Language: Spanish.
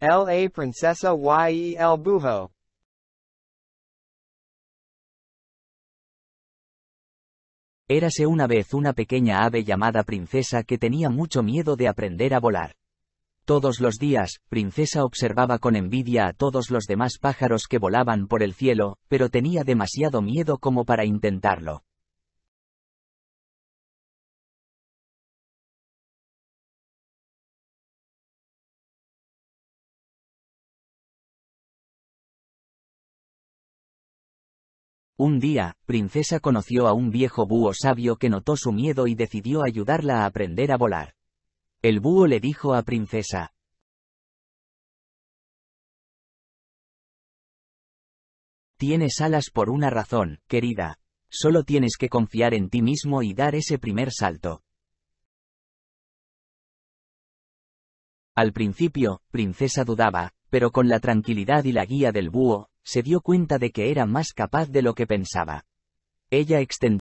La Princesa y el Bujo. Érase una vez una pequeña ave llamada Princesa que tenía mucho miedo de aprender a volar. Todos los días, Princesa observaba con envidia a todos los demás pájaros que volaban por el cielo, pero tenía demasiado miedo como para intentarlo. Un día, Princesa conoció a un viejo búho sabio que notó su miedo y decidió ayudarla a aprender a volar. El búho le dijo a Princesa, Tienes alas por una razón, querida. Solo tienes que confiar en ti mismo y dar ese primer salto. Al principio, Princesa dudaba, pero con la tranquilidad y la guía del búho, se dio cuenta de que era más capaz de lo que pensaba. Ella extendió